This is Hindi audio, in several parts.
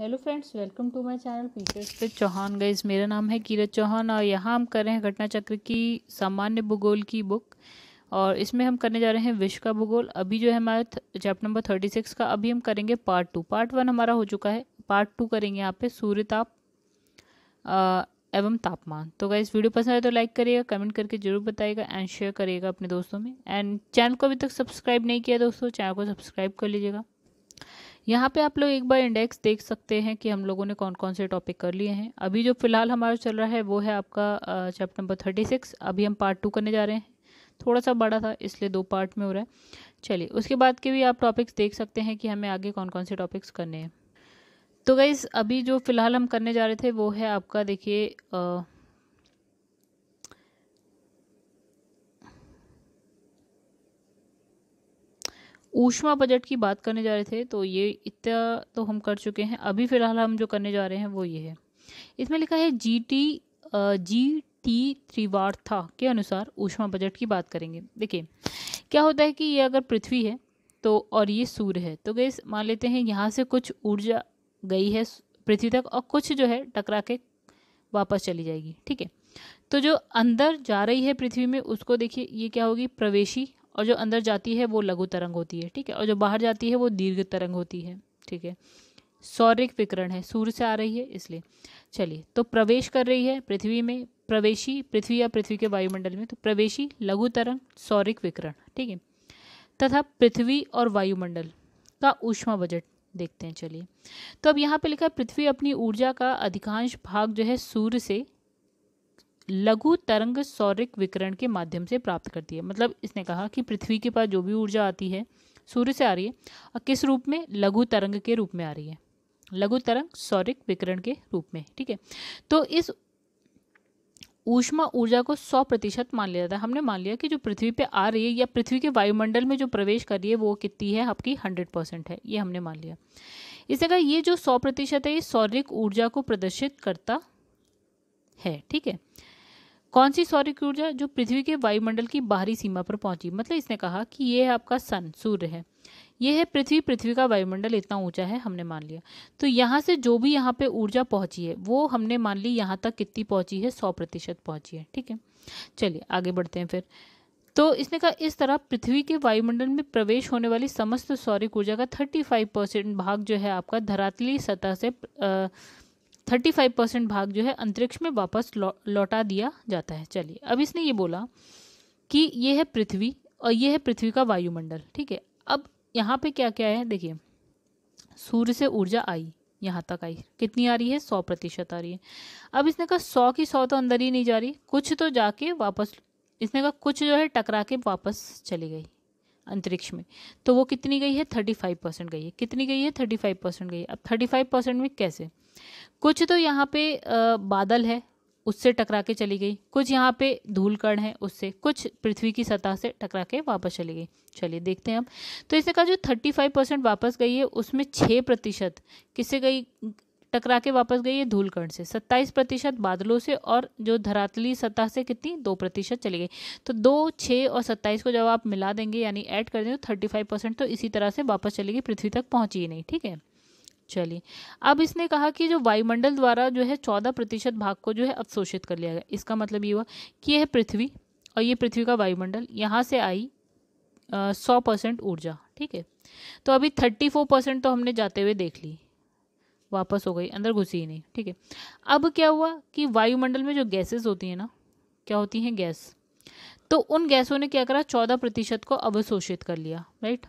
hello friends welcome to my channel पीटर्स पे चौहान गाइज मेरा नाम है कीरत चौहान और यहाँ हम कर रहे हैं घटना चक्र की सामान्य भूगोल की बुक और इसमें हम करने जा रहे हैं विश्व का भूगोल अभी जो है हमारा चैप्टर नंबर थर्टी सिक्स का अभी हम करेंगे पार्ट टू पार्ट वन हमारा हो चुका है पार्ट टू करेंगे यहाँ पे सूर्यताप एवं तापमान तो गाइज वीडियो पसंद आए तो लाइक करिएगा कमेंट करके जरूर बताइएगा एंड शेयर करिएगा अपने दोस्तों में एंड चैनल को अभी तक सब्सक्राइब नहीं किया दोस्तों चैनल को सब्सक्राइब कर लीजिएगा यहाँ पे आप लोग एक बार इंडेक्स देख सकते हैं कि हम लोगों ने कौन कौन से टॉपिक कर लिए हैं अभी जो फिलहाल हमारा चल रहा है वो है आपका चैप्टर नंबर थर्टी सिक्स अभी हम पार्ट टू करने जा रहे हैं थोड़ा सा बड़ा था इसलिए दो पार्ट में हो रहा है चलिए उसके बाद के भी आप टॉपिक्स देख सकते हैं कि हमें आगे कौन कौन से टॉपिक्स करने हैं तो गाइज़ अभी जो फ़िलहाल हम करने जा रहे थे वो है आपका देखिए ऊष्मा बजट की बात करने जा रहे थे तो ये इतना तो हम कर चुके हैं अभी फ़िलहाल हम जो करने जा रहे हैं वो ये है इसमें लिखा है जी टी जी टी त्रिवार्था के अनुसार ऊष्मा बजट की बात करेंगे देखिए क्या होता है कि ये अगर पृथ्वी है तो और ये सूर्य है तो गई मान लेते हैं यहाँ से कुछ ऊर्जा गई है पृथ्वी तक और कुछ जो है टकरा के वापस चली जाएगी ठीक है तो जो अंदर जा रही है पृथ्वी में उसको देखिए ये क्या होगी प्रवेशी और जो अंदर जाती है वो लघु तरंग होती है ठीक है और जो बाहर जाती है वो दीर्घ तरंग होती है ठीक है सौरिक विकरण है सूर्य से आ रही है इसलिए चलिए तो प्रवेश कर रही है पृथ्वी में प्रवेशी पृथ्वी या पृथ्वी के वायुमंडल में तो प्रवेशी लघु तरंग सौरिक विकरण ठीक है तथा पृथ्वी और वायुमंडल का ऊष्मा बजट देखते हैं चलिए तो अब यहाँ पे लिखा है पृथ्वी अपनी ऊर्जा का अधिकांश भाग जो है सूर्य से लघु तरंग सौरिक विकरण के माध्यम से प्राप्त करती है मतलब इसने कहा कि पृथ्वी के पास जो भी ऊर्जा आती है सूर्य से आ रही है और किस रूप में लघु तरंग के रूप में आ रही है लघु तरंग सौरिक विकरण के रूप में ठीक है तो इस ऊष्मा ऊर्जा को 100 प्रतिशत मान लिया जाता है हमने मान लिया कि जो पृथ्वी पे आ रही है या पृथ्वी के वायुमंडल में जो प्रवेश कर रही है वो कितनी है आपकी 100 परसेंट है ये हमने मान लिया इस जगह ये जो 100 प्रतिशत है ये सौरिक ऊर्जा को प्रदर्शित करता है ठीक है कौन सी सौरिक ऊर्जा जो पृथ्वी के वायुमंडल की बाहरी सीमा पर पहुंची मतलब इसने कहा कि ये है आपका सन सूर्य है ये है पृथ्वी पृथ्वी का वायुमंडल इतना ऊंचा है हमने मान लिया तो यहाँ से जो भी यहाँ पे ऊर्जा पहुंची है वो हमने मान ली यहाँ तक कितनी पहुंची है सौ प्रतिशत पहुंची है ठीक है चलिए आगे बढ़ते हैं फिर तो इसने कहा इस तरह पृथ्वी के वायुमंडल में प्रवेश होने वाली समस्त सौरिक ऊर्जा का थर्टी फाइव परसेंट भाग जो है आपका धरातली सतह से आ, थर्टी फाइव परसेंट भाग जो है अंतरिक्ष में वापस लौ, लौटा दिया जाता है चलिए अब इसने ये बोला कि ये है पृथ्वी और ये है पृथ्वी का वायुमंडल ठीक है अब यहाँ पे क्या क्या है देखिए सूर्य से ऊर्जा आई यहाँ तक आई कितनी आ रही है सौ प्रतिशत आ रही है अब इसने कहा सौ की सौ तो अंदर ही नहीं जा रही कुछ तो जाके वापस इसने कहा कुछ जो है टकरा के वापस चली गई अंतरिक्ष में तो वो कितनी गई है थर्टी फाइव परसेंट गई है कितनी गई है थर्टी फाइव परसेंट गई है अब थर्टी फाइव परसेंट में कैसे कुछ तो यहाँ पे बादल है उससे टकरा के चली गई कुछ यहाँ पे धूल कण है उससे कुछ पृथ्वी की सतह से टकरा के वापस चली गई चलिए देखते हैं हम तो इसने कहा जो थर्टी फाइव परसेंट वापस गई है उसमें छः प्रतिशत किससे गई टकरा के वापस गई है धूलकण से सत्ताईस प्रतिशत बादलों से और जो धरातली सतह से कितनी दो प्रतिशत चली गई तो दो छः और सत्ताईस को जब आप मिला देंगे यानी ऐड कर देंगे तो थर्टी फाइव परसेंट तो इसी तरह से वापस चली गई पृथ्वी तक पहुंची ही नहीं ठीक है चलिए अब इसने कहा कि जो वायुमंडल द्वारा जो है चौदह प्रतिशत भाग को जो है अवशोषित कर लिया गया इसका मतलब ये हुआ कि यह पृथ्वी और ये पृथ्वी का वायुमंडल यहाँ से आई सौ परसेंट ऊर्जा ठीक है तो अभी थर्टी फोर परसेंट तो हमने जाते हुए देख ली वापस हो गई अंदर घुसी ही नहीं ठीक है अब क्या हुआ कि वायुमंडल में जो गैसेस होती हैं ना क्या होती हैं गैस तो उन गैसों ने क्या करा चौदह प्रतिशत को अवशोषित कर लिया राइट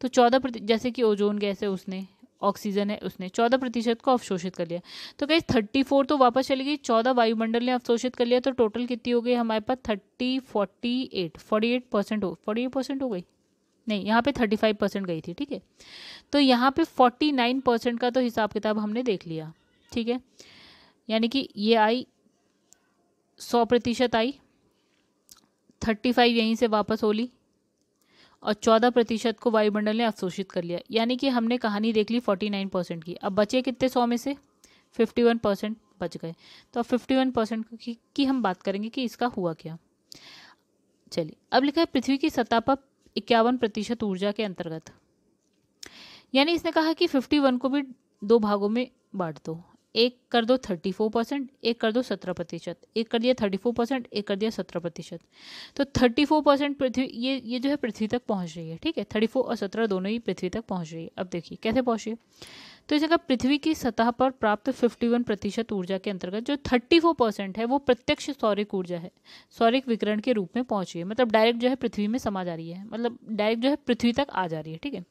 तो चौदह जैसे कि ओजोन गैस है उसने ऑक्सीजन है उसने चौदह प्रतिशत को अवशोषित कर लिया तो कहीं थर्टी फोर तो वापस चली गई चौदह वायुमंडल ने अवशोषित कर लिया तो टोटल कितनी हो गई हमारे पास thirty forty eight forty eight percent हो फोर्टी एट परसेंट हो गई नहीं यहाँ पे थर्टी फाइव परसेंट गई थी ठीक है तो यहाँ पे फोर्टी नाइन परसेंट का तो हिसाब किताब हमने देख लिया ठीक है यानी कि ये आई सौ प्रतिशत आई थर्टी फाइव यहीं से वापस हो ली और चौदह प्रतिशत को वायुमंडल ने अवशोषित कर लिया यानी कि हमने कहानी देख ली फोर्टी नाइन परसेंट की अब बचे कितने सौ में से फिफ्टी वन परसेंट बच गए तो अब फिफ्टी वन परसेंट की, की हम बात करेंगे कि इसका हुआ क्या चलिए अब लिखा है पृथ्वी की सतह पर इक्यावन प्रतिशत ऊर्जा के अंतर्गत यानी इसने कहा कि फिफ्टी वन को भी दो भागों में बांट दो एक कर दो थर्टी फोर परसेंट एक कर दो सत्रह प्रतिशत एक कर दिया थर्टी फोर परसेंट एक कर दिया सत्रह प्रतिशत तो थर्टी फोर परसेंट पृथ्वी ये ये जो है पृथ्वी तक पहुंच रही है ठीक है थर्टी फोर और सत्रह दोनों ही पृथ्वी तक पहुंच रही है अब देखिए कैसे पहुंच रही है तो इस जगह पृथ्वी की सतह पर प्राप्त 51 प्रतिशत ऊर्जा के अंतर्गत जो 34 परसेंट है वो प्रत्यक्ष सौरिक ऊर्जा है सौरिक विकरण के रूप में पहुंची है मतलब डायरेक्ट जो है पृथ्वी में समा जा रही है मतलब डायरेक्ट जो है पृथ्वी तक आ जा रही है ठीक है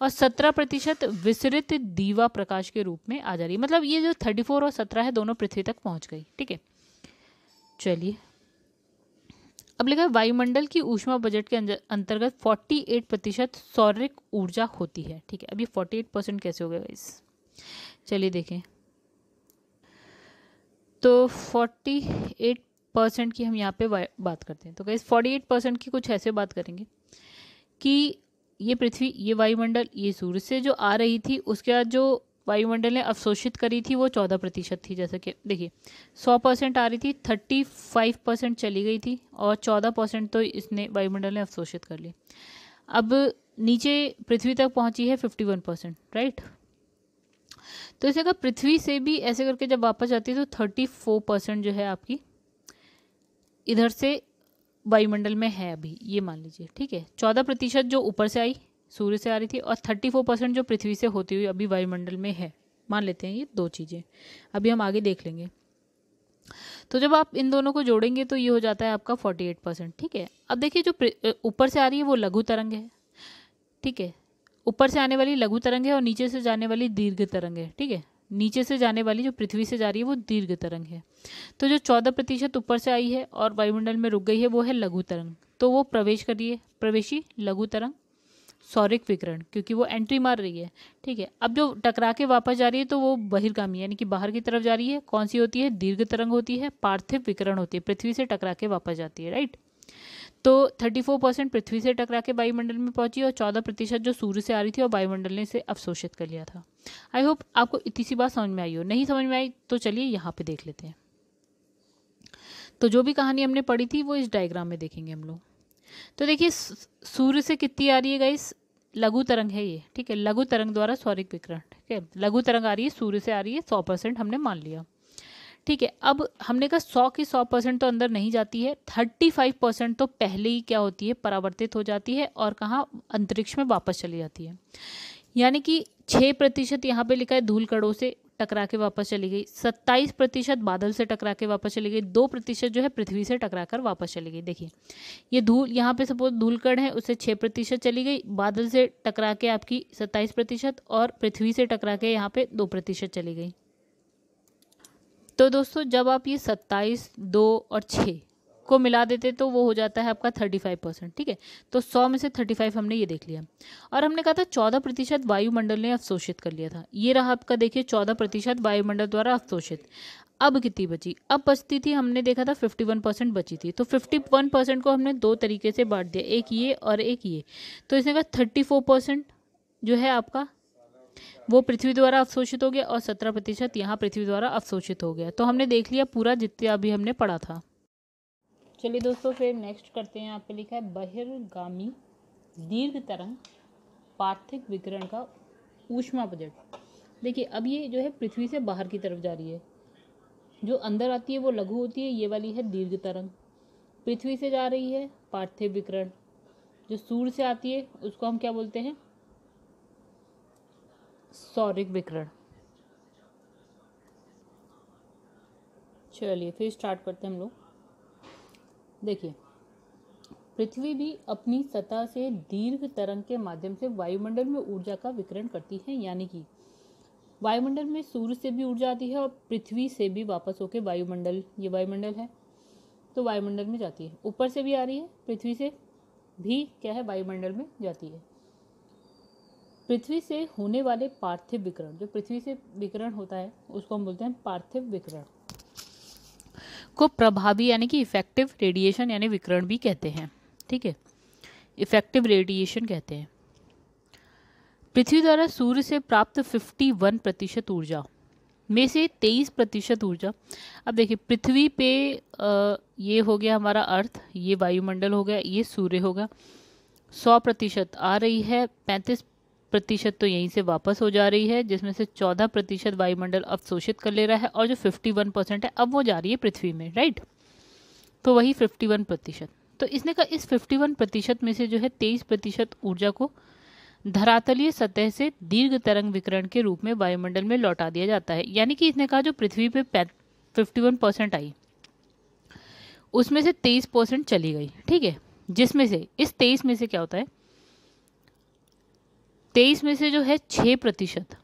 और सत्रह प्रतिशत विसरित दीवा प्रकाश के रूप में आ जा रही है मतलब ये जो थर्टी और सत्रह है दोनों पृथ्वी तक पहुँच गई ठीक है चलिए अब लिखा है वायुमंडल की ऊष्मा बजट के अंतर्गत 48 प्रतिशत सौरिक ऊर्जा होती है ठीक है अभी 48 परसेंट कैसे हो गया इस चलिए देखें तो 48 परसेंट की हम यहाँ पे बात करते हैं तो फोर्टी 48 परसेंट की कुछ ऐसे बात करेंगे कि ये पृथ्वी ये वायुमंडल ये सूर्य से जो आ रही थी उसके बाद जो वायुमंडल ने अवशोषित करी थी वो चौदह प्रतिशत थी जैसे कि देखिए सौ परसेंट आ रही थी थर्टी फाइव परसेंट चली गई थी और चौदह परसेंट तो इसने वायुमंडल ने अवशोषित कर ली अब नीचे पृथ्वी तक पहुंची है फिफ्टी वन परसेंट राइट तो इसे अगर पृथ्वी से भी ऐसे करके जब वापस आती है तो थर्टी फोर परसेंट जो है आपकी इधर से वायुमंडल में है अभी ये मान लीजिए ठीक है चौदह प्रतिशत जो ऊपर से आई सूर्य से आ रही थी और थर्टी फोर परसेंट जो पृथ्वी से होती हुई अभी वायुमंडल में है मान लेते हैं ये दो चीज़ें अभी हम आगे देख लेंगे तो जब आप इन दोनों को जोड़ेंगे तो ये हो जाता है आपका फोर्टी एट परसेंट ठीक है अब देखिए जो ऊपर से आ रही है वो लघु तरंग है ठीक है ऊपर से आने वाली लघु तरंग है और नीचे से जाने वाली दीर्घ तरंग है ठीक है नीचे से जाने वाली जो पृथ्वी से जा रही है वो दीर्घ तरंग है तो जो चौदह प्रतिशत ऊपर से आई है और वायुमंडल में रुक गई है वो है लघु तरंग तो वो प्रवेश करिए प्रवेशी लघु तरंग सौरिक विकरण क्योंकि वो एंट्री मार रही है ठीक है अब जो टकरा के वापस जा रही है तो वो बहिर्गामी यानी कि बाहर की तरफ जा रही है कौन सी होती है दीर्घ तरंग होती है पार्थिव विकरण होती है पृथ्वी से टकरा के वापस जाती है राइट तो 34 परसेंट पृथ्वी से टकरा के वायुमंडल में पहुंची और 14 प्रतिशत जो सूर्य से आ रही थी और वायुमंडल ने इसे अवशोषित कर लिया था आई होप आपको इतनी सी बात समझ में आई हो नहीं समझ में आई तो चलिए यहाँ पे देख लेते हैं तो जो भी कहानी हमने पढ़ी थी वो इस डायग्राम में देखेंगे हम लोग तो देखिए सूर्य से कितनी आ रही है गाइस लघु तरंग है ये ठीक है लघु तरंग द्वारा सौरिक विकरण ठीक है लघु तरंग आ रही है सूर्य से आ रही है सौ परसेंट हमने मान लिया ठीक है अब हमने कहा सौ की सौ परसेंट तो अंदर नहीं जाती है थर्टी फाइव परसेंट तो पहले ही क्या होती है परावर्तित हो जाती है और कहाँ अंतरिक्ष में वापस चली जाती है यानी कि छः प्रतिशत यहाँ पे लिखा है धूल कड़ों से टकरा के वापस चली गई सत्ताईस प्रतिशत बादल से टकरा के वापस चली गई दो प्रतिशत जो है पृथ्वी से टकरा कर वापस चली गई देखिए ये धूल यहाँ पे सपोज धूलकण है उससे छः प्रतिशत चली गई बादल से टकरा के आपकी सत्ताईस प्रतिशत और पृथ्वी से टकरा के यहाँ पे दो प्रतिशत चली गई तो दोस्तों जब आप ये सत्ताईस दो और छः को मिला देते तो वो हो जाता है आपका थर्टी फाइव परसेंट ठीक है तो सौ में से थर्टी फाइव हमने ये देख लिया और हमने कहा था चौदह प्रतिशत वायुमंडल ने अवशोषित कर लिया था ये रहा आपका देखिए चौदह प्रतिशत वायुमंडल द्वारा अवशोषित अब कितनी बची अब बचती थी हमने देखा था फिफ्टी वन परसेंट बची थी तो फिफ्टी वन परसेंट को हमने दो तरीके से बांट दिया एक ये और एक ये तो इसने कहा थर्टी फोर परसेंट जो है आपका वो पृथ्वी द्वारा अवशोषित हो गया और सत्रह प्रतिशत यहाँ पृथ्वी द्वारा अवशोषित हो गया तो हमने देख लिया पूरा जितना अभी हमने पढ़ा था चलिए दोस्तों फिर नेक्स्ट करते हैं यहाँ पे लिखा है बहिर्गामी दीर्घ तरंग पार्थिव विकरण का ऊष्मा बजट देखिए अब ये जो है पृथ्वी से बाहर की तरफ जा रही है जो अंदर आती है वो लघु होती है ये वाली है दीर्घ तरंग पृथ्वी से जा रही है पार्थिव विकरण जो सूर्य से आती है उसको हम क्या बोलते हैं सौरिक विकरण चलिए फिर स्टार्ट करते हैं हम लोग देखिए पृथ्वी भी अपनी सतह से दीर्घ तरंग के माध्यम से वायुमंडल में ऊर्जा का विकरण करती है यानी कि वायुमंडल में सूर्य से भी ऊर्जा आती है और पृथ्वी से भी वापस होकर वायुमंडल ये वायुमंडल है तो वायुमंडल में जाती है ऊपर से भी आ रही है पृथ्वी से भी क्या है वायुमंडल में जाती है पृथ्वी से होने वाले पार्थिव विकरण जो पृथ्वी से विकरण होता है उसको हम बोलते हैं पार्थिव विकरण को प्रभावी यानी कि इफेक्टिव रेडिएशन यानी विकरण भी कहते हैं ठीक है इफेक्टिव रेडिएशन कहते हैं पृथ्वी द्वारा सूर्य से प्राप्त 51 प्रतिशत ऊर्जा में से 23 प्रतिशत ऊर्जा अब देखिए पृथ्वी पे आ, ये हो गया हमारा अर्थ ये वायुमंडल हो गया ये सूर्य होगा 100 प्रतिशत आ रही है 35 प्रतिशत तो यहीं से वापस हो जा रही है जिसमें से चौदह प्रतिशत वायुमंडल अवशोषित कर ले रहा है और जो फिफ्टी वन परसेंट है अब वो जा रही है पृथ्वी में राइट तो वही फिफ्टी वन प्रतिशत तो इसने कहा इस फिफ्टी वन प्रतिशत में से जो है तेईस प्रतिशत ऊर्जा को धरातलीय सतह से दीर्घ तरंग विकरण के रूप में वायुमंडल में लौटा दिया जाता है यानी कि इसने कहा जो पृथ्वी पर फिफ्टी वन परसेंट आई उसमें से तेईस परसेंट चली गई ठीक है जिसमें से इस तेईस में से क्या होता है तेईस में से जो है छः प्रतिशत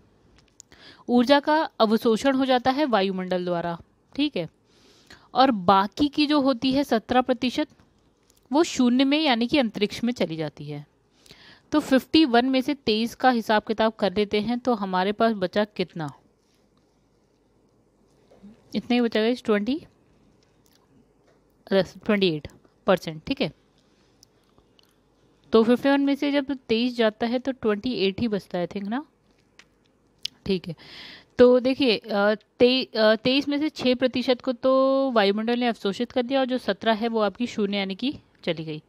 ऊर्जा का अवशोषण हो जाता है वायुमंडल द्वारा ठीक है और बाकी की जो होती है सत्रह प्रतिशत वो शून्य में यानी कि अंतरिक्ष में चली जाती है तो फिफ्टी वन में से तेईस का हिसाब किताब कर लेते हैं तो हमारे पास बचा कितना इतने ही बचा गए ट्वेंटी ट्वेंटी एट परसेंट ठीक है तो फिफ्टी वन में से जब तेईस जाता है तो ट्वेंटी एट ही बचता है आई थिंक ना ठीक है तो देखिए तेईस में से छः प्रतिशत को तो वायुमंडल ने अवशोषित कर दिया और जो सत्रह है वो आपकी शून्य यानी कि चली गई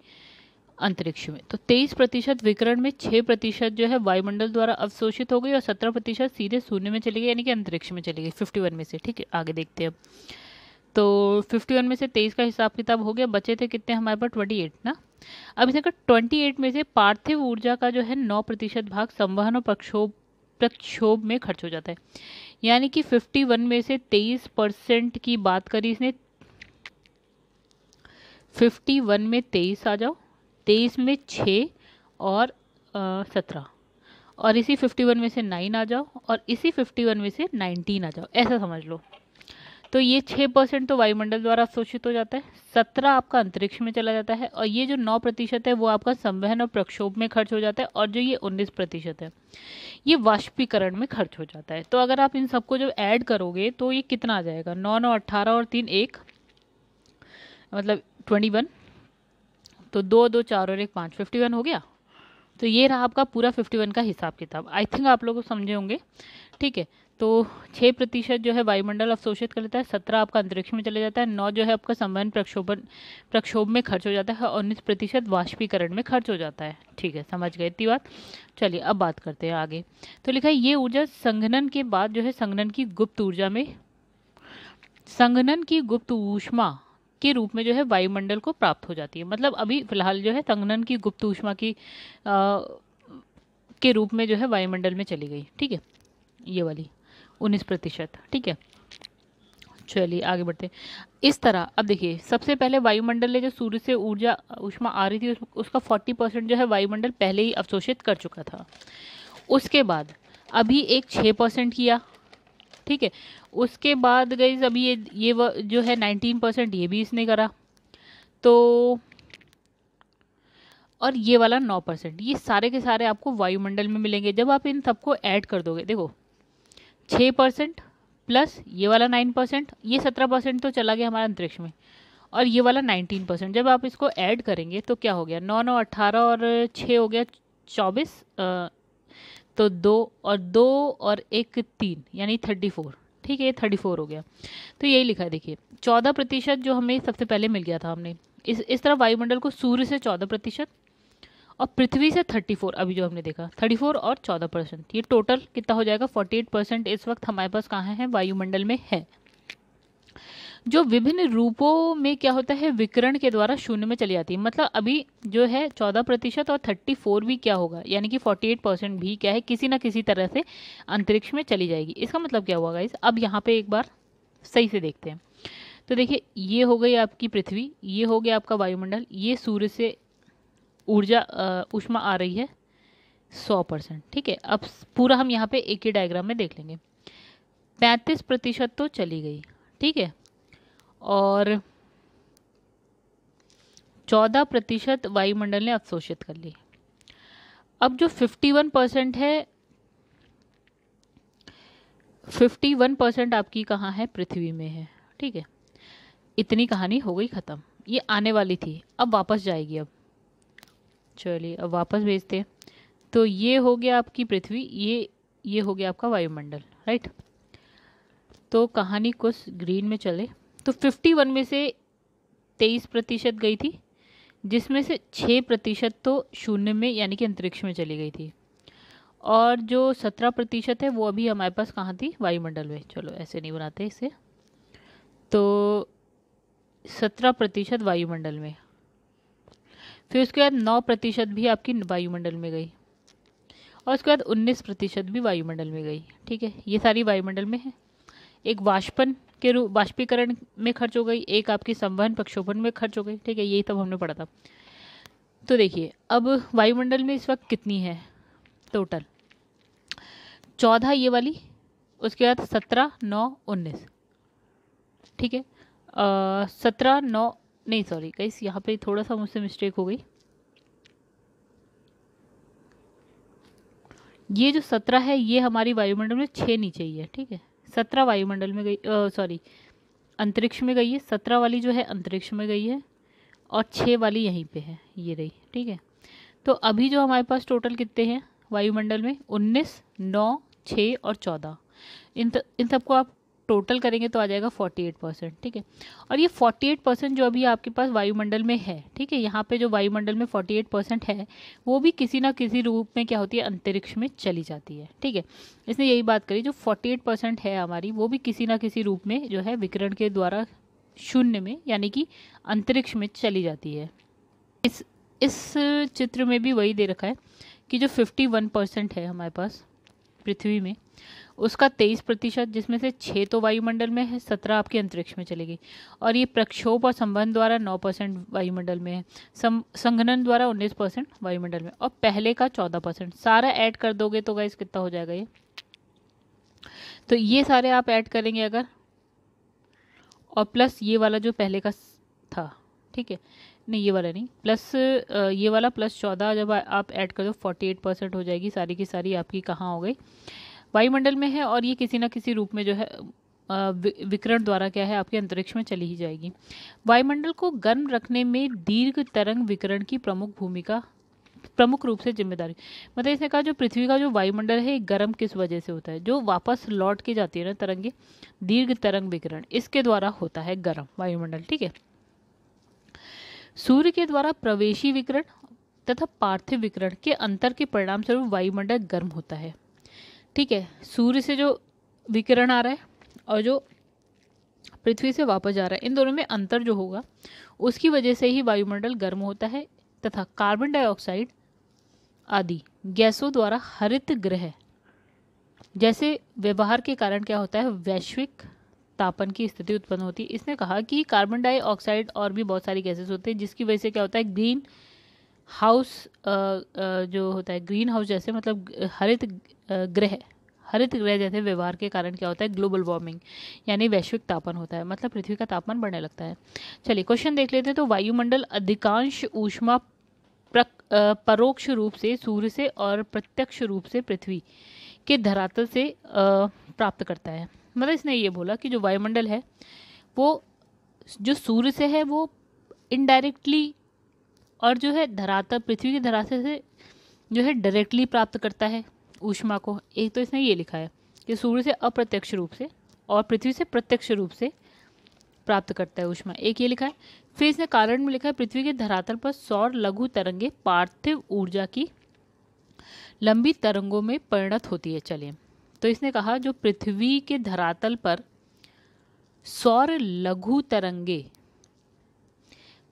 अंतरिक्ष में तो तेईस प्रतिशत विकरण में छः प्रतिशत जो है वायुमंडल द्वारा अवशोषित हो गई और सत्रह प्रतिशत सीधे शून्य में चली गई यानी कि अंतरिक्ष में चली गई फिफ्टी वन में से ठीक है आगे देखते हैं अब तो फिफ्टी वन में से तेईस का हिसाब किताब हो गया बचे थे कितने हमारे पास ट्वेंटी एट ना अब इसका ट्वेंटी एट में से पार्थिव ऊर्जा का जो है नौ प्रतिशत भाग संवहन और प्रक्षोभ प्रक्षोभ में खर्च हो जाता है यानी कि फिफ्टी वन में से तेईस परसेंट की बात करी इसने फिफ्टी वन में तेईस आ जाओ तेईस में छ और सत्रह और इसी फिफ्टी वन में से नाइन आ जाओ और इसी फिफ्टी वन में से नाइनटीन आ जाओ ऐसा समझ लो तो ये छः परसेंट तो वायुमंडल द्वारा अवशोषित हो जाता है सत्रह आपका अंतरिक्ष में चला जाता है और ये जो नौ प्रतिशत है वो आपका संवहन और प्रक्षोभ में खर्च हो जाता है और जो ये उन्नीस प्रतिशत है ये वाष्पीकरण में खर्च हो जाता है तो अगर आप इन सबको जब ऐड करोगे तो ये कितना आ जाएगा नौ नौ अट्ठारह और तीन एक मतलब ट्वेंटी वन तो दो दो चार और एक पाँच फिफ्टी वन हो गया तो ये रहा आपका पूरा फिफ्टी वन का हिसाब किताब आई थिंक आप लोग समझे होंगे ठीक है तो छः प्रतिशत जो है वायुमंडल अवशोषित कर लेता है सत्रह आपका अंतरिक्ष में चले जाता है नौ जो है आपका संवहन प्रक्षोभन प्रक्षोभ में खर्च हो जाता है और उन्नीस प्रतिशत वाष्पीकरण में खर्च हो जाता है ठीक है समझ गए इतनी बात चलिए अब बात करते हैं आगे तो लिखा है ये ऊर्जा संघनन के बाद जो है संघनन की गुप्त ऊर्जा में संघनन की गुप्त ऊष्मा के रूप में जो है वायुमंडल को प्राप्त हो जाती है मतलब अभी फिलहाल जो है संघनन की गुप्त ऊष्मा की के रूप में जो है वायुमंडल में चली गई ठीक है ये वाली उन्नीस प्रतिशत ठीक है चलिए आगे बढ़ते इस तरह अब देखिए सबसे पहले वायुमंडल ने जो सूर्य से ऊर्जा उष्मा आ रही थी उस, उसका फोर्टी परसेंट जो है वायुमंडल पहले ही अवशोषित कर चुका था उसके बाद अभी एक छः परसेंट किया ठीक है उसके बाद गई अभी ये ये व, जो है नाइनटीन परसेंट ये भी इसने करा तो और ये वाला नौ परसेंट ये सारे के सारे आपको वायुमंडल में मिलेंगे जब आप इन सबको ऐड कर दोगे देखो छः परसेंट प्लस ये वाला नाइन परसेंट ये सत्रह परसेंट तो चला गया हमारा अंतरिक्ष में और ये वाला नाइनटीन परसेंट जब आप इसको ऐड करेंगे तो क्या हो गया नौ नौ अट्ठारह और छः हो गया चौबीस तो दो और दो और एक तीन यानी थर्टी फोर ठीक है ये थर्टी फोर हो गया तो यही लिखा है देखिए चौदह प्रतिशत जो हमें सबसे पहले मिल गया था हमने इस इस तरह वायुमंडल को सूर्य से चौदह प्रतिशत और पृथ्वी से 34 अभी जो हमने देखा 34 और 14 परसेंट ये टोटल कितना हो जाएगा 48 परसेंट इस वक्त हमारे पास कहाँ है वायुमंडल में है जो विभिन्न रूपों में क्या होता है विकरण के द्वारा शून्य में चली जाती है मतलब अभी जो है चौदह प्रतिशत और थर्टी फोर भी क्या होगा यानी कि फोर्टी एट परसेंट भी क्या है किसी ना किसी तरह से अंतरिक्ष में चली जाएगी इसका मतलब क्या हुआ इस अब यहाँ पे एक बार सही से देखते हैं तो देखिए ये हो गई आपकी पृथ्वी ये हो गया आपका वायुमंडल ये सूर्य से ऊर्जा उष्मा आ रही है सौ परसेंट ठीक है अब पूरा हम यहाँ पे एक ही डायग्राम में देख लेंगे पैंतीस प्रतिशत तो चली गई ठीक है और चौदह प्रतिशत वायुमंडल ने अवशोषित कर ली अब जो फिफ्टी वन परसेंट है फिफ्टी वन परसेंट आपकी कहाँ है पृथ्वी में है ठीक है इतनी कहानी हो गई ख़त्म ये आने वाली थी अब वापस जाएगी अब चलिए अब वापस भेजते हैं तो ये हो गया आपकी पृथ्वी ये ये हो गया आपका वायुमंडल राइट तो कहानी कुछ ग्रीन में चले तो फिफ्टी वन में से तेईस प्रतिशत गई थी जिसमें से छः प्रतिशत तो शून्य में यानी कि अंतरिक्ष में चली गई थी और जो सत्रह प्रतिशत है वो अभी हमारे पास कहाँ थी वायुमंडल में चलो ऐसे नहीं बनाते इसे तो सत्रह प्रतिशत वायुमंडल में फिर उसके बाद नौ प्रतिशत भी आपकी वायुमंडल में गई और उसके बाद उन्नीस प्रतिशत भी वायुमंडल में गई ठीक है ये सारी वायुमंडल में है एक वाष्पन के रूप वाष्पीकरण में खर्च हो गई एक आपकी संवहन प्रक्षोभन में खर्च हो गई ठीक है यही सब हमने पढ़ा था तो देखिए अब वायुमंडल में इस वक्त कितनी है टोटल चौदह ये वाली उसके बाद सत्रह नौ उन्नीस ठीक है सत्रह नौ नहीं सॉरी कई यहाँ पे थोड़ा सा मुझसे मिस्टेक हो गई ये जो सत्रह है ये हमारी वायुमंडल में छः नीचे ही है ठीक है सत्रह वायुमंडल में गई सॉरी अंतरिक्ष में गई है सत्रह वाली जो है अंतरिक्ष में गई है और छः वाली यहीं पे है ये रही ठीक है तो अभी जो हमारे पास टोटल कितने हैं वायुमंडल में उन्नीस नौ छः और चौदह इन इन सबको आप टोटल करेंगे तो आ जाएगा 48 परसेंट ठीक है और ये 48 परसेंट जो अभी आपके पास वायुमंडल में है ठीक है यहाँ पे जो वायुमंडल में 48 परसेंट है वो भी किसी ना किसी रूप में क्या होती है अंतरिक्ष में चली जाती है ठीक है इसने यही बात करी जो 48 परसेंट है हमारी वो भी किसी ना किसी रूप में जो है विकिरण के द्वारा शून्य में यानी कि अंतरिक्ष में चली जाती है इस इस चित्र में भी वही दे रखा है कि जो 51 परसेंट है हमारे पास पृथ्वी में उसका तेईस प्रतिशत जिसमें से छः तो वायुमंडल में है सत्रह आपके अंतरिक्ष में चलेगी और ये प्रक्षोभ और संबंध द्वारा नौ परसेंट वायुमंडल में है संघनन द्वारा उन्नीस परसेंट वायुमंडल में और पहले का चौदह परसेंट सारा ऐड कर दोगे तो गाइस कितना हो जाएगा ये तो ये सारे आप ऐड करेंगे अगर और प्लस ये वाला जो पहले का था ठीक है नहीं ये वाला नहीं प्लस ये वाला प्लस चौदह जब आप ऐड कर दो फोर्टी एट परसेंट हो जाएगी सारी की सारी आपकी कहाँ हो गई वायुमंडल में है और ये किसी ना किसी रूप में जो है विकरण द्वारा क्या है आपके अंतरिक्ष में चली ही जाएगी वायुमंडल को गर्म रखने में दीर्घ तरंग विकरण की प्रमुख भूमिका प्रमुख रूप से जिम्मेदारी मतलब इसने कहा जो पृथ्वी का जो वायुमंडल है गर्म किस वजह से होता है जो वापस लौट के जाती है ना तरंगे दीर्घ तरंग विकरण इसके द्वारा होता है गर्म वायुमंडल ठीक है सूर्य के द्वारा प्रवेशी विकरण तथा पार्थिव विकरण के अंतर के परिणाम स्वरूप वायुमंडल गर्म होता है ठीक है सूर्य से जो विकिरण आ रहा है और जो पृथ्वी से वापस जा रहा है इन दोनों में अंतर जो होगा उसकी वजह से ही वायुमंडल गर्म होता है तथा कार्बन डाइऑक्साइड आदि गैसों द्वारा हरित ग्रह जैसे व्यवहार के कारण क्या होता है वैश्विक तापन की स्थिति उत्पन्न होती है इसने कहा कि कार्बन डाइऑक्साइड और भी बहुत सारी गैसेस होते हैं जिसकी वजह से क्या होता है ग्रीन हाउस जो होता है ग्रीन हाउस जैसे मतलब हरित ग्रह हरित ग्रह जैसे व्यवहार के कारण क्या होता है ग्लोबल वार्मिंग यानी वैश्विक तापन होता है मतलब पृथ्वी का तापमान बढ़ने लगता है चलिए क्वेश्चन देख लेते हैं तो वायुमंडल अधिकांश ऊष्मा परोक्ष रूप से सूर्य से और प्रत्यक्ष रूप से पृथ्वी के धरातल से प्राप्त करता है मतलब इसने ये बोला कि जो वायुमंडल है वो जो सूर्य से है वो इनडायरेक्टली और जो है धरातल पृथ्वी की धरातल से जो है डायरेक्टली प्राप्त करता है ऊष्मा को एक तो इसने ये लिखा है कि सूर्य से अप्रत्यक्ष रूप से और पृथ्वी से प्रत्यक्ष रूप से प्राप्त करता है ऊष्मा एक ये लिखा है फिर इसने कारण में लिखा है पृथ्वी के धरातल पर सौर लघु तरंगे पार्थिव ऊर्जा की लंबी तरंगों में परिणत होती है चलिए तो इसने कहा जो पृथ्वी के धरातल पर सौर लघु तरंगे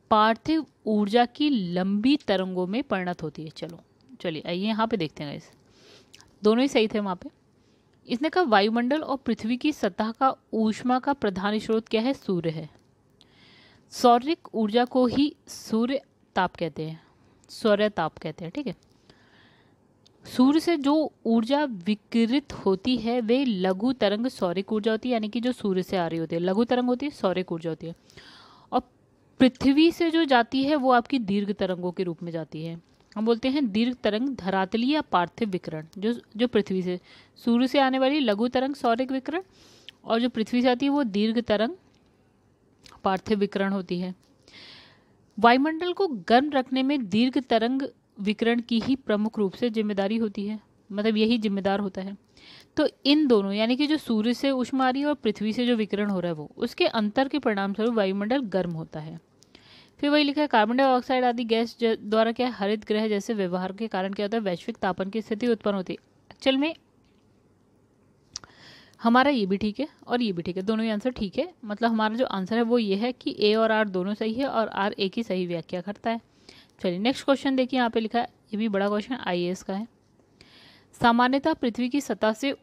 पार्थिव ऊर्जा की लंबी तरंगों में परिणत होती है चलो चलिए आइए यहाँ पे देखते हैं इस दोनों ही सही थे वहाँ पे इसने कहा वायुमंडल और पृथ्वी की सतह का ऊष्मा का प्रधान स्रोत क्या है सूर्य है सौरिक ऊर्जा को ही सूर्य ताप कहते हैं सौर्य ताप कहते हैं ठीक है सूर्य से जो ऊर्जा विकृत होती है वे लघु तरंग सौरिक ऊर्जा होती है यानी कि जो सूर्य से आ रही होती है लघु तरंग होती है सौरिक ऊर्जा होती है पृथ्वी से जो जाती है वो आपकी दीर्घ तरंगों के रूप में जाती है हम बोलते हैं दीर्घ तरंग धरातली या पार्थिव विकरण जो जो पृथ्वी से सूर्य से आने वाली लघु तरंग सौरिक विकरण और जो पृथ्वी से आती है वो दीर्घ तरंग पार्थिव विकरण होती है वायुमंडल को गर्म रखने में दीर्घ तरंग विकरण की ही प्रमुख रूप से जिम्मेदारी होती है मतलब यही जिम्मेदार होता है तो इन दोनों यानी कि जो सूर्य से उष्मा रही है और पृथ्वी से जो विकिरण हो रहा है वो उसके अंतर के परिणाम स्वरूप वायुमंडल गर्म होता है फिर वही लिखा है कार्बन डाइऑक्साइड आदि गैस द्वारा क्या हरित ग्रह जैसे व्यवहार के कारण क्या होता है वैश्विक तापन की स्थिति उत्पन्न होती है एक्चुअल में हमारा ये भी ठीक है और ये भी ठीक है दोनों ही आंसर ठीक है मतलब हमारा जो आंसर है वो ये है कि ए और आर दोनों सही है और आर ए की सही व्याख्या करता है चलिए नेक्स्ट क्वेश्चन देखिए यहाँ पे लिखा है ये भी बड़ा क्वेश्चन आई का है सामान्यतः पृथ्वी की सतह से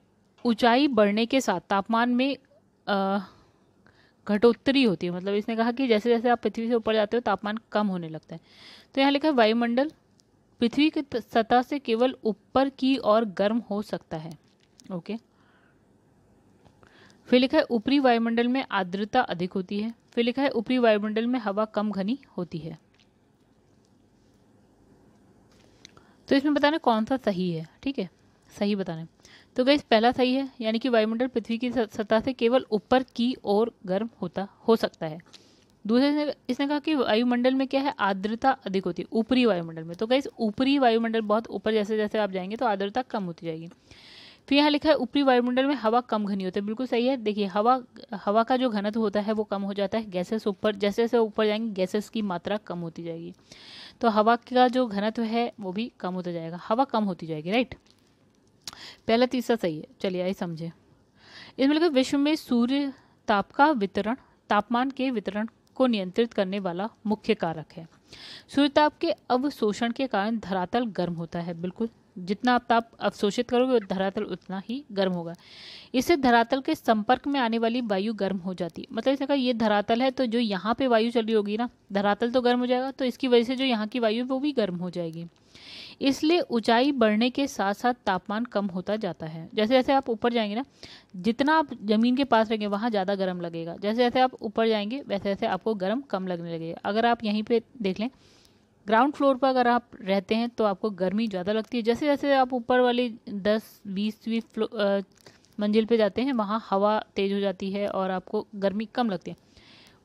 ऊंचाई बढ़ने के साथ तापमान में घटोत्तरी होती है मतलब इसने कहा कि जैसे जैसे आप पृथ्वी से ऊपर जाते हो तापमान कम होने लगता है तो यहाँ लिखा है वायुमंडल पृथ्वी की सतह से केवल ऊपर की ओर गर्म हो सकता है ओके फिर लिखा है ऊपरी वायुमंडल में आर्द्रता अधिक होती है फिर लिखा है ऊपरी वायुमंडल में हवा कम घनी होती है तो इसमें बताना कौन सा सही है ठीक है सही बताने तो गई पहला सही है यानी कि वायुमंडल पृथ्वी की सतह से केवल ऊपर की ओर गर्म होता हो सकता है दूसरे ने इसने कहा कि वायुमंडल में क्या है आर्द्रता अधिक होती है ऊपरी वायुमंडल में तो गई ऊपरी वायुमंडल बहुत ऊपर जैसे जैसे आप जाएंगे तो आर्द्रता कम होती जाएगी फिर यहाँ लिखा है ऊपरी वायुमंडल में हवा कम घनी होती है बिल्कुल सही है देखिए हवा हवा का जो घनत्व होता है वो कम हो जाता है गैसेस ऊपर जैसे जैसे ऊपर जाएंगे गैसेस की मात्रा कम होती जाएगी तो हवा का जो घनत्व है वो भी कम होता जाएगा हवा कम होती जाएगी राइट पहला तीसरा सही है चलिए आइए समझे इसमें लिखा विश्व में सूर्य ताप का वितरण तापमान के वितरण को नियंत्रित करने वाला मुख्य कारक है सूर्यताप के अवशोषण के कारण धरातल गर्म होता है बिल्कुल जितना आप ताप अवशोषित करोगे धरातल उतना ही गर्म होगा इससे धरातल के संपर्क में आने वाली वायु गर्म हो जाती है मतलब इसका ये धरातल है तो जो यहाँ पे वायु चली होगी ना धरातल तो गर्म हो जाएगा तो इसकी वजह से जो यहाँ की वायु वो भी गर्म हो जाएगी इसलिए ऊंचाई बढ़ने के साथ साथ तापमान कम होता जाता है जैसे जैसे आप ऊपर जाएंगे ना जितना आप ज़मीन के पास रहेंगे वहाँ ज़्यादा गर्म लगेगा जैसे जैसे आप ऊपर जाएंगे वैसे वैसे आपको गर्म कम लगने लगेगा अगर आप यहीं पर देख लें ग्राउंड फ्लोर पर अगर आप रहते हैं तो आपको गर्मी ज़्यादा लगती है जैसे जैसे आप ऊपर वाली दस बीसवीं मंजिल पे जाते हैं वहाँ हवा तेज़ हो जाती है और आपको गर्मी कम लगती है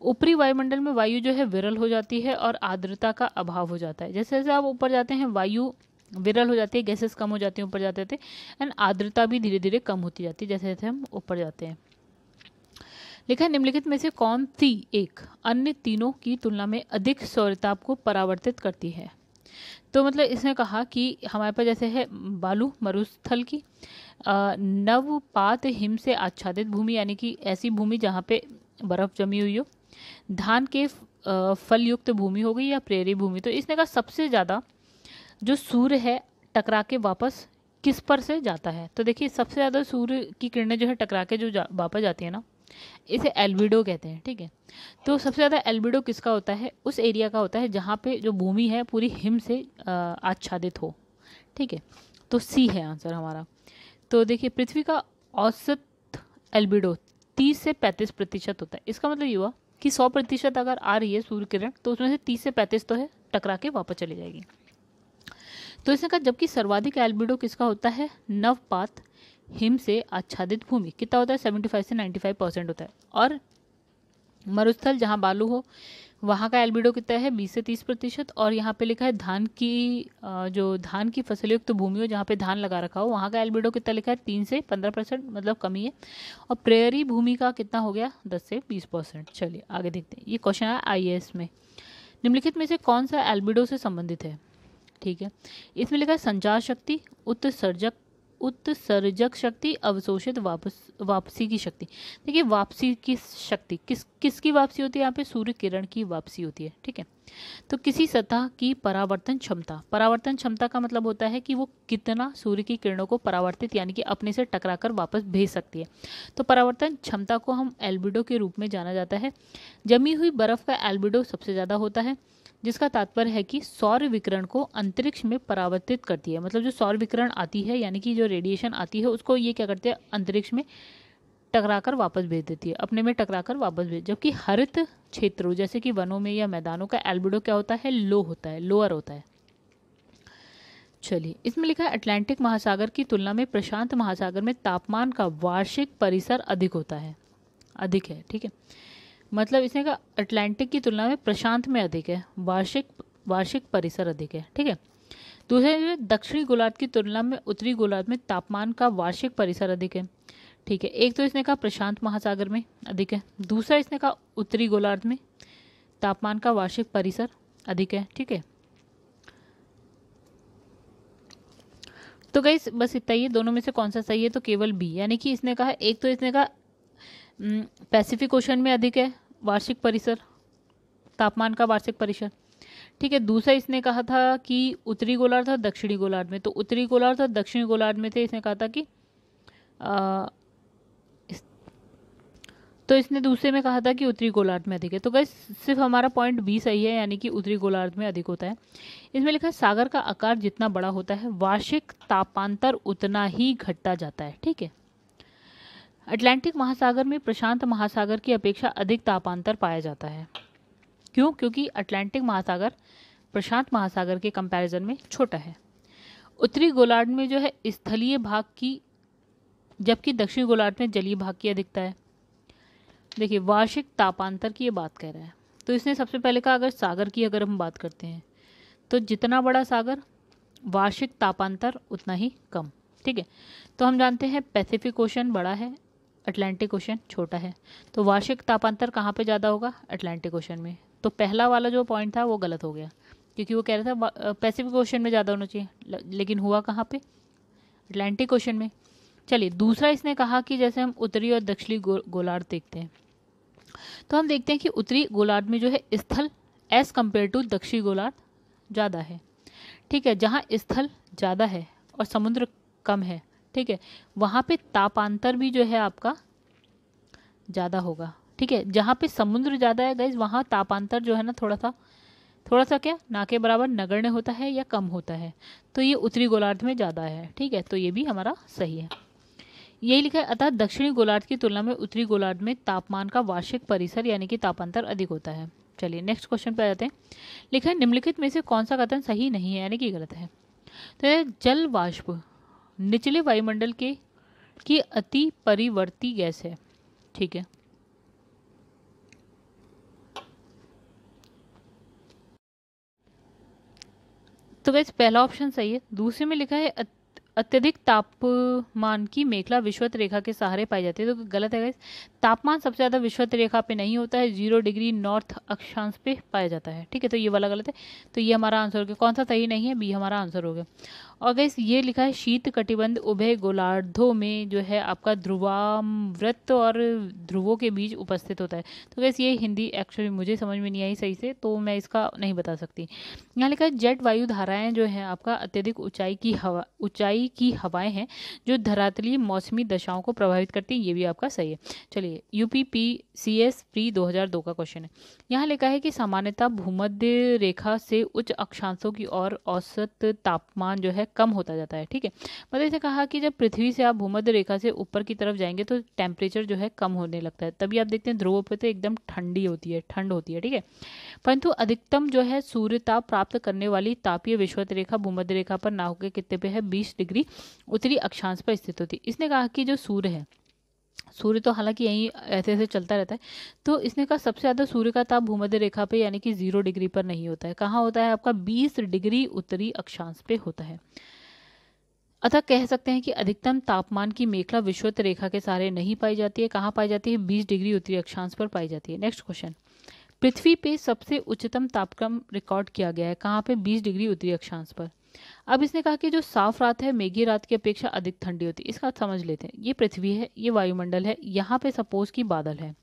ऊपरी वायुमंडल में वायु जो है विरल हो जाती है और आर्द्रता का अभाव हो जाता है जैसे जैसे आप ऊपर जाते हैं वायु विरल हो जाती है गैसेस कम हो जाती हैं ऊपर जाते थे एंड आर्द्रता भी धीरे धीरे कम होती जाती है जैसे जैसे हम ऊपर जाते हैं लिखा निम्नलिखित में से कौन सी एक अन्य तीनों की तुलना में अधिक सौरताप को परावर्तित करती है तो मतलब इसने कहा कि हमारे पास जैसे है बालू मरुस्थल की नवपात हिम से आच्छादित भूमि यानी कि ऐसी भूमि जहाँ पे बर्फ़ जमी हुई हो धान के फलयुक्त भूमि हो गई या प्रेरी भूमि तो इसने कहा सबसे ज़्यादा जो सूर्य है टकरा के वापस किस पर से जाता है तो देखिए सबसे ज़्यादा सूर्य की किरणें जो है टकरा के जो जा, वापस जाती है ना इसे एल्बिडो कहते हैं ठीक है तो सबसे ज़्यादा एल्बिडो किसका होता है उस एरिया का होता है जहाँ पे जो भूमि है पूरी हिम से आच्छादित हो ठीक है तो सी है आंसर हमारा तो देखिए पृथ्वी का औसत एल्बिडो तीस से पैंतीस प्रतिशत होता है इसका मतलब ये हुआ कि सौ प्रतिशत अगर आ रही है सूर्य किरण तो उसमें से तीस से पैंतीस तो है टकरा के वापस चली जाएगी तो इसने कहा जबकि सर्वाधिक एल्बिडो किसका होता है नवपात हिम से आच्छादित भूमि कितना होता है सेवेंटी फाइव से नाइन्टी फाइव परसेंट होता है और मरुस्थल जहाँ बालू हो वहाँ का एल्बिडो कितना है बीस से तीस प्रतिशत और यहाँ पे लिखा है धान की जो धान की फसलयुक्त भूमि हो जहाँ पे धान लगा रखा हो वहाँ का एल्बिडो कितना लिखा है तीन से पंद्रह परसेंट मतलब कमी है और प्रेयरी भूमि का कितना हो गया दस से बीस परसेंट चलिए आगे देखते हैं ये क्वेश्चन है आई में निम्नलिखित में से कौन सा एल्बिडो से संबंधित है ठीक है इसमें लिखा है संचार शक्ति उत्सर्जक उत्सर्जक शक्ति अवशोषित वापस वापसी की शक्ति देखिए वापसी की शक्ति किस किसकी वापसी होती है यहाँ पे सूर्य किरण की वापसी होती है ठीक है तो किसी सतह की परावर्तन क्षमता परावर्तन क्षमता का मतलब होता है कि वो कितना सूर्य की किरणों को परावर्तित यानी कि अपने से टकराकर वापस भेज सकती है तो परावर्तन क्षमता को हम एल्बिडो के रूप में जाना जाता है जमी हुई बर्फ़ का एल्बिडो सबसे ज़्यादा होता है जिसका तात्पर्य है कि सौर विकिरण को अंतरिक्ष में परावर्तित करती है मतलब जो सौर विकिरण आती है यानी कि जो रेडिएशन आती है उसको ये क्या करते हैं अंतरिक्ष में टकरा कर वापस भेज देती है अपने में टकराकर वापस भेज जबकि हरित क्षेत्रों जैसे कि वनों में या मैदानों का एल्बिडो क्या होता है लो होता है लोअर होता है चलिए इसमें लिखा है अटलांटिक महासागर की तुलना में प्रशांत महासागर में तापमान का वार्षिक परिसर अधिक होता है अधिक है ठीक है मतलब इसने कहा अटलांटिक की तुलना में प्रशांत में अधिक है वार्षिक वार्षिक परिसर अधिक है ठीक है दूसरे दक्षिणी गोलार्ध की तुलना में उत्तरी गोलार्ध में तापमान का वार्षिक परिसर अधिक है ठीक है एक तो इसने कहा प्रशांत महासागर में अधिक है दूसरा इसने कहा उत्तरी गोलार्ध में तापमान का वार्षिक परिसर अधिक है ठीक है तो गई बस इतना ही है दोनों में से कौन सा सही है तो केवल बी यानी कि इसने कहा एक तो इसने कहा हम्म, पैसिफिक ओशन में अधिक है वार्षिक परिसर तापमान का वार्षिक परिसर ठीक है दूसरा इसने कहा था कि उत्तरी गोलार्ध और दक्षिणी गोलार्ध में तो उत्तरी गोलार्ध और दक्षिणी गोलार्ध में थे इसने कहा था कि आ, इस, तो इसने दूसरे में कहा था कि उत्तरी गोलार्ध में अधिक है तो गई सिर्फ हमारा पॉइंट बी सही है यानी कि उत्तरी गोलार्ध में अधिक होता है इसमें लिखा है सागर का आकार जितना बड़ा होता है वार्षिक तापांतर उतना ही घटता जाता है ठीक है अटलांटिक महासागर में प्रशांत महासागर की अपेक्षा अधिक तापांतर पाया जाता है क्यों क्योंकि अटलांटिक महासागर प्रशांत महासागर के कंपैरिजन में छोटा है उत्तरी गोलार्ध में जो है स्थलीय भाग की जबकि दक्षिण गोलार्ध में जलीय भाग की अधिकता है देखिए वार्षिक तापांतर की ये बात कह रहा है तो इसने सबसे पहले कहा अगर सागर की अगर हम बात करते हैं तो जितना बड़ा सागर वार्षिक तापांतर उतना ही कम ठीक है तो हम जानते हैं पैसिफिक ओशन बड़ा है अटलांटिक ओशन छोटा है तो वार्षिक तापांतर कहाँ पे ज़्यादा होगा अटलांटिक ओशन में तो पहला वाला जो पॉइंट था वो गलत हो गया क्योंकि वो कह रहा था पैसिफिक ओशन में ज़्यादा होना चाहिए लेकिन हुआ कहाँ पे अटलांटिक ओशन में चलिए दूसरा इसने कहा कि जैसे हम उत्तरी और दक्षिणी गो, गोलार्ध देखते हैं तो हम देखते हैं कि उत्तरी गोलार्ध में जो है स्थल एज़ कम्पेयर टू दक्षिणी गोलार्ध ज़्यादा है ठीक है जहाँ स्थल ज़्यादा है और समुद्र कम है ठीक है वहाँ पे तापांतर भी जो है आपका ज़्यादा होगा ठीक है जहाँ पे समुद्र ज़्यादा है गाइज वहाँ तापांतर जो है ना थोड़ा सा थोड़ा सा क्या ना के बराबर नगण्य होता है या कम होता है तो ये उत्तरी गोलार्ध में ज़्यादा है ठीक है तो ये भी हमारा सही है यही लिखा है अतः दक्षिणी गोलार्ध की तुलना में उत्तरी गोलार्ध में तापमान का वार्षिक परिसर यानी कि तापांतर अधिक होता है चलिए नेक्स्ट क्वेश्चन पे आ जाते हैं लिखा है निम्नलिखित में से कौन सा कथन सही नहीं है यानी कि गलत है तो जल वाष्प निचले वायुमंडल के की अति परिवर्ती गैस है ठीक है तो वैसे पहला ऑप्शन सही है दूसरे में लिखा है अत्यधिक तापमान की मेखला विश्वत रेखा के सहारे पाई जाती है तो गलत है तापमान सबसे ज़्यादा विश्वत रेखा पे नहीं होता है जीरो डिग्री नॉर्थ अक्षांश पे पाया जाता है ठीक है तो ये वाला गलत है तो ये हमारा आंसर हो गया कौन सा सही नहीं है बी हमारा आंसर हो गया और गैस ये लिखा है शीत कटिबंध उभय गोलार्धों में जो है आपका ध्रुवामृत और ध्रुवों के बीच उपस्थित होता है तो गैस ये हिंदी एक्चुअली मुझे समझ में नहीं आई सही से तो मैं इसका नहीं बता सकती यहाँ लिखा है जेट वायु धाराएं जो है आपका अत्यधिक ऊंचाई की हवा ऊंचाई नमी की हवाएं हैं जो धरातलीय मौसमी दशाओं को प्रभावित करती हैं ये भी आपका सही है चलिए UP P C S pre दो का क्वेश्चन है यहाँ लिखा है कि सामान्यतः भूमध्य रेखा से उच्च अक्षांशों की ओर औसत तापमान जो है कम होता जाता है ठीक है मतलब इसे कहा कि जब पृथ्वी से आप भूमध्य रेखा से ऊपर की तरफ जाएंगे तो टेम्परेचर जो है कम होने लगता है तभी आप देखते हैं ध्रुवों पर तो एकदम ठंडी होती है ठंड होती है ठीक है परंतु अधिकतम जो है सूर्य ताप प्राप्त करने वाली तापीय विश्वत रेखा भूमध्य रेखा पर ना के कितने पे है बीस डिग्री उत्तरी अक्षांश पर स्थित होती इसने कहा कि जो सूर्य है सूर्य तो हालांकि यहीं ऐसे ऐसे चलता रहता है तो इसने कहा सबसे ज़्यादा सूर्य का ताप भूमध्य रेखा पे यानी कि जीरो डिग्री पर नहीं होता है कहाँ होता है आपका बीस डिग्री उत्तरी अक्षांश पे होता है अतः कह सकते हैं कि अधिकतम तापमान की मेखला विश्वत रेखा के सहारे नहीं पाई जाती है कहाँ पाई जाती है बीस डिग्री उत्तरी अक्षांश पर पाई जाती है नेक्स्ट क्वेश्चन पृथ्वी पे सबसे उच्चतम तापक्रम रिकॉर्ड किया गया है कहाँ पे 20 डिग्री उत्तरी अक्षांश पर अब इसने कहा कि जो साफ रात है मेघी रात की अपेक्षा अधिक ठंडी होती है इसका समझ लेते हैं ये पृथ्वी है ये वायुमंडल है यहाँ पे सपोज की बादल है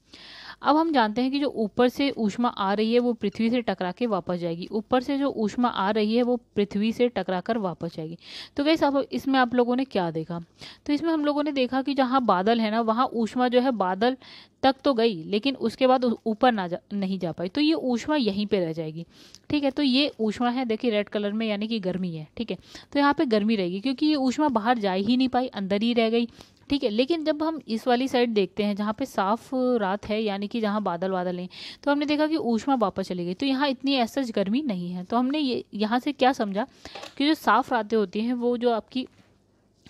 अब हम जानते हैं कि जो ऊपर से ऊष्मा आ रही है वो पृथ्वी से टकरा के वापस जाएगी ऊपर से जो ऊष्मा आ रही है वो पृथ्वी से टकरा कर वापस जाएगी तो गई आप इसमें आप लोगों ने क्या देखा तो इसमें हम लोगों ने देखा कि जहाँ बादल है ना वहाँ ऊष्मा जो है बादल तक तो गई लेकिन उसके बाद ऊपर ना जा नहीं जा पाई तो ये ऊष्मा यहीं पे रह जाएगी ठीक है तो ये ऊष्मा है देखिए रेड कलर में यानी कि गर्मी है ठीक है तो यहाँ पे गर्मी रहेगी क्योंकि ये ऊष्मा बाहर जा ही नहीं पाई अंदर ही रह गई ठीक है लेकिन जब हम इस वाली साइड देखते हैं जहाँ पे साफ रात है यानी कि जहाँ बादल वादल हैं तो हमने देखा कि ऊषमा वापस चली गई तो यहाँ इतनी ऐसा गर्मी नहीं है तो हमने ये यहाँ से क्या समझा कि जो साफ रातें होती हैं वो जो आपकी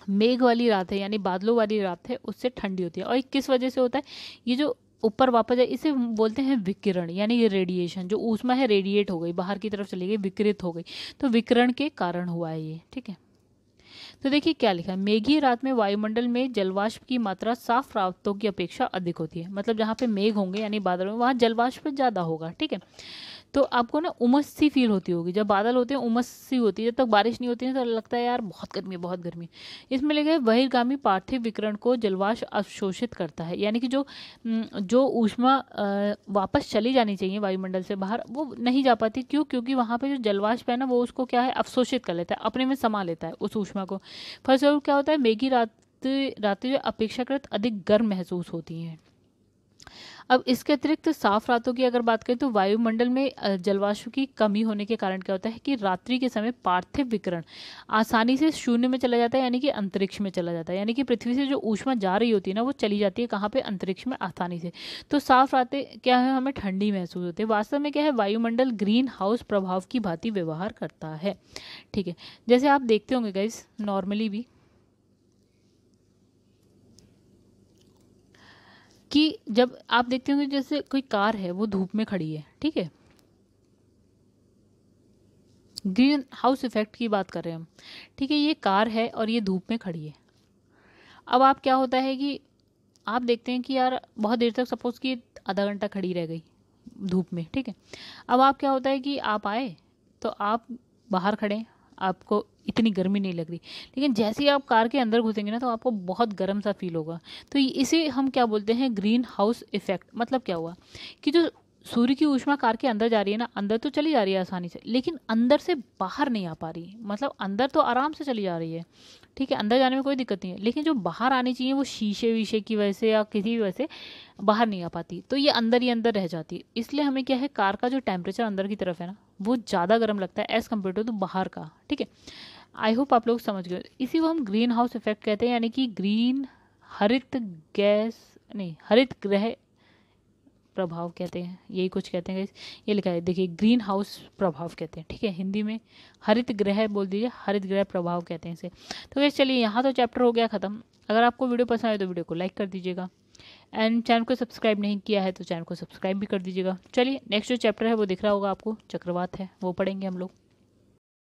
मेघ वाली रात है यानी बादलों वाली रात है उससे ठंडी होती है और किस वजह से होता है ये जो ऊपर वापस जाए इसे बोलते हैं विकिरण यानी ये रेडिएशन जो ऊषमा है रेडिएट हो गई बाहर की तरफ चली गई विकृत हो गई तो विकिरण के कारण हुआ है ये ठीक है तो देखिए क्या लिखा है मेघी रात में वायुमंडल में जलवाष्प की मात्रा साफ रातों की अपेक्षा अधिक होती है मतलब जहाँ पे मेघ होंगे यानी बादल में वहाँ जलवाष्प ज़्यादा होगा ठीक है तो आपको ना उमस सी फील होती होगी जब बादल होते हैं उमस सी होती है जब तक बारिश नहीं होती है तो लगता है यार बहुत गर्मी है बहुत गर्मी इसमें लिखा है बहिर्गामी पार्थिव विकरण को जलवाश अवशोषित करता है यानी कि जो जो ऊष्मा वापस चली जानी चाहिए वायुमंडल से बाहर वो नहीं जा पाती क्यों क्योंकि वहाँ पर जो जलवाष्प है ना वो उसको क्या है अवशोषित कर लेता है अपने में समा लेता है उस ऊष्मा को फलस्वरूप क्या होता है मेघी रात रात्रि जो अपेक्षाकृत अधिक गर्म महसूस होती हैं अब इसके अतिरिक्त साफ रातों की अगर बात करें तो वायुमंडल में जलवाशु की कमी होने के कारण क्या होता है कि रात्रि के समय पार्थिव विकरण आसानी से शून्य में चला जाता है यानी कि अंतरिक्ष में चला जाता है यानी कि पृथ्वी से जो ऊष्मा जा रही होती है ना वो चली जाती है कहाँ पर अंतरिक्ष में आसानी से तो साफ रातें क्या है हमें ठंडी महसूस होती है वास्तव में क्या है वायुमंडल ग्रीन हाउस प्रभाव की भांति व्यवहार करता है ठीक है जैसे आप देखते होंगे गाइस नॉर्मली भी कि जब आप देखते होंगे जैसे कोई कार है वो धूप में खड़ी है ठीक है ग्रीन हाउस इफेक्ट की बात कर रहे हैं हम ठीक है ये कार है और ये धूप में खड़ी है अब आप क्या होता है कि आप देखते हैं कि यार बहुत देर तक सपोज़ कि आधा घंटा खड़ी रह गई धूप में ठीक है अब आप क्या होता है कि आप आए तो आप बाहर खड़े आपको इतनी गर्मी नहीं लग रही लेकिन जैसे ही आप कार के अंदर घुसेंगे ना तो आपको बहुत गर्म सा फील होगा तो इसे हम क्या बोलते हैं ग्रीन हाउस इफेक्ट मतलब क्या हुआ कि जो सूर्य की ऊष्मा कार के अंदर जा रही है ना अंदर तो चली जा रही है आसानी से लेकिन अंदर से बाहर नहीं आ पा रही मतलब अंदर तो आराम से चली जा रही है ठीक है अंदर जाने में कोई दिक्कत नहीं है लेकिन जो बाहर आनी चाहिए वो शीशे वीशे की वजह से या किसी भी वजह से बाहर नहीं आ पाती तो ये अंदर ही अंदर रह जाती है इसलिए हमें क्या है कार का जो टेम्परेचर अंदर की तरफ है ना वो ज़्यादा गर्म लगता है एज़ कम्पेयर टू द बाहर का ठीक है आई होप आप लोग समझ गए इसी को हम ग्रीन हाउस इफेक्ट कहते हैं यानी कि ग्रीन हरित गैस नहीं हरित ग्रह प्रभाव कहते हैं यही कुछ कहते हैं ये लिखा है देखिए ग्रीन हाउस प्रभाव कहते हैं ठीक है हिंदी में हरित ग्रह बोल दीजिए हरित ग्रह प्रभाव कहते हैं इसे तो चलिए यहाँ तो चैप्टर हो गया ख़त्म अगर आपको वीडियो पसंद आए तो वीडियो को लाइक कर दीजिएगा एंड चैनल को सब्सक्राइब नहीं किया है तो चैनल को सब्सक्राइब भी कर दीजिएगा चलिए नेक्स्ट जो चैप्टर है वो दिख रहा होगा आपको चक्रवात है वो पढ़ेंगे हम लोग